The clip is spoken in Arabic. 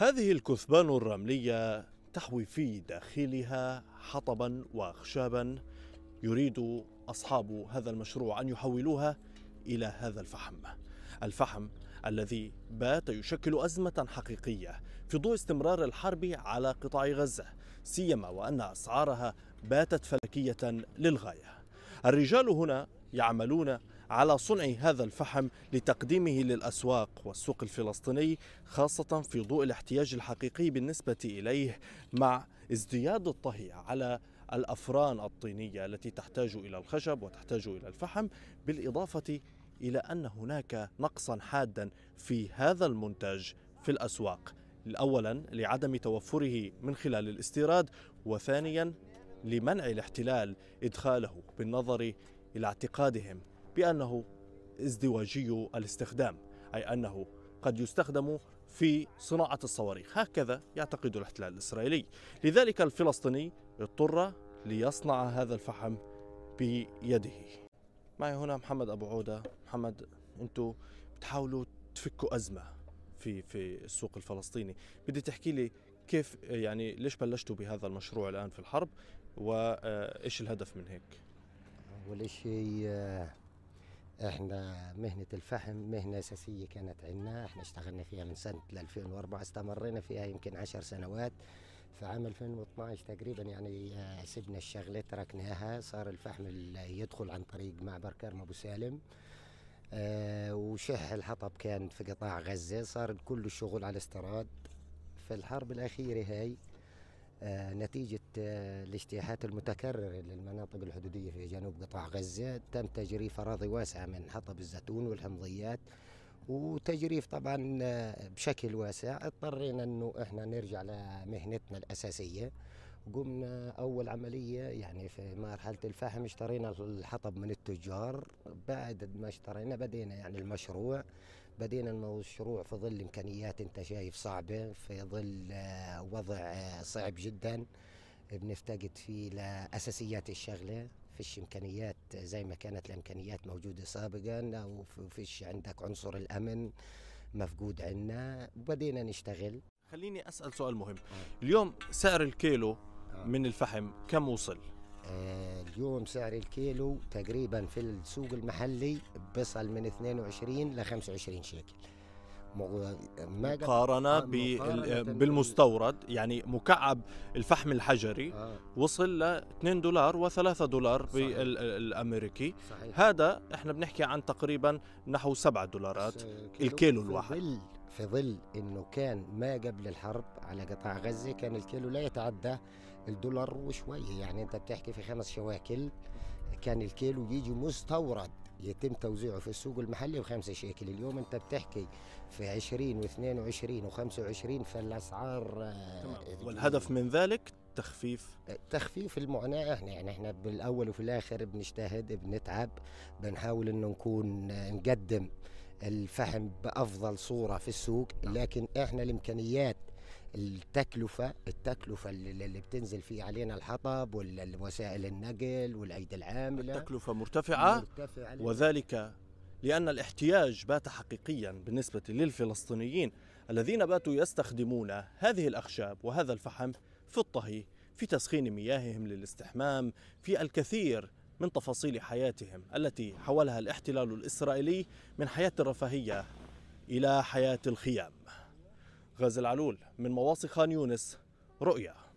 هذه الكثبان الرملية تحوي في داخلها حطبا وخشابا يريد أصحاب هذا المشروع أن يحولوها إلى هذا الفحم الفحم الذي بات يشكل أزمة حقيقية في ضوء استمرار الحرب على قطاع غزة سيما وأن أسعارها باتت فلكية للغاية الرجال هنا يعملون على صنع هذا الفحم لتقديمه للأسواق والسوق الفلسطيني خاصة في ضوء الاحتياج الحقيقي بالنسبة إليه مع ازدياد الطهي على الأفران الطينية التي تحتاج إلى الخشب وتحتاج إلى الفحم بالإضافة إلى أن هناك نقصا حادا في هذا المنتج في الأسواق أولا لعدم توفره من خلال الاستيراد وثانيا لمنع الاحتلال إدخاله بالنظر إلى اعتقادهم بأنه ازدواجي الاستخدام أي أنه قد يستخدم في صناعة الصواريخ هكذا يعتقد الاحتلال الإسرائيلي لذلك الفلسطيني اضطر ليصنع هذا الفحم بيده معي هنا محمد أبو عودة محمد أنتوا بتحاولوا تفكوا أزمة في في السوق الفلسطيني بدي تحكي لي كيف يعني ليش بلشتوا بهذا المشروع الآن في الحرب وإيش الهدف من هيك أول شيء آه، احنا مهنة الفحم مهنة أساسية كانت عندنا احنا اشتغلنا فيها من سنة 2004 استمرينا فيها يمكن عشر سنوات في عام 2012 تقريبا يعني آه، سبنا الشغلة تركناها صار الفحم يدخل عن طريق معبر كرم أبو سالم اه وشح الحطب كان في قطاع غزة صار كل الشغل على استراد في الحرب الأخيرة هاي آه، نتيجة آه، الاجتياحات المتكررة للمناطق الحدودية في جنوب قطاع غزة تم تجريف أراضي واسعة من حطب الزيتون والحمضيات وتجريف طبعا آه، بشكل واسع اضطرينا انه احنا نرجع لمهنتنا الاساسيه قمنا أول عملية يعني في مرحلة الفحم اشترينا الحطب من التجار بعد ما اشترينا بدينا يعني المشروع بدينا المشروع في ظل إمكانيات أنت شايف صعبة في ظل آه، وضع آه، صعب جدا بنفتقد فيه لأساسيات الشغلة فيش إمكانيات آه، زي ما كانت الإمكانيات موجودة سابقا أو فيش عندك عنصر الأمن مفقود عنا بدينا نشتغل خليني أسأل سؤال مهم اليوم سعر الكيلو من الفحم كم وصل؟ آه، اليوم سعر الكيلو تقريبا في السوق المحلي بصل من 22 ل 25 شيكل مقارنة آه، آه، بالمستورد يعني مكعب الفحم الحجري آه. وصل ل 2 دولار و3 دولار صحيح. بالامريكي صحيح. هذا احنا بنحكي عن تقريبا نحو 7 دولارات الكيلو الواحد في ظل انه كان ما قبل الحرب على قطاع غزه كان الكيلو لا يتعدى الدولار وشويه يعني انت بتحكي في خمس شواكل كان الكيلو يجي مستورد يتم توزيعه في السوق المحلي بخمسة شيكل اليوم انت بتحكي في 20 و22 و25 فالاسعار تمام. آه، والهدف من ذلك تخفيف تخفيف المعاناة احنا يعني احنا بالاول وفي الاخر بنجتهد بنتعب بنحاول انه نكون آه، نقدم الفحم بافضل صوره في السوق نعم. لكن احنا الامكانيات التكلفه التكلفه اللي بتنزل فيه علينا الحطب والوسائل النقل والايدي العامله التكلفه مرتفعه, مرتفعة وذلك لان الاحتياج بات حقيقيا بالنسبه للفلسطينيين الذين باتوا يستخدمون هذه الاخشاب وهذا الفحم في الطهي في تسخين مياههم للاستحمام في الكثير من تفاصيل حياتهم التي حولها الاحتلال الإسرائيلي من حياة الرفاهية إلى حياة الخيام غازي العلول من مواصي خان يونس رؤيا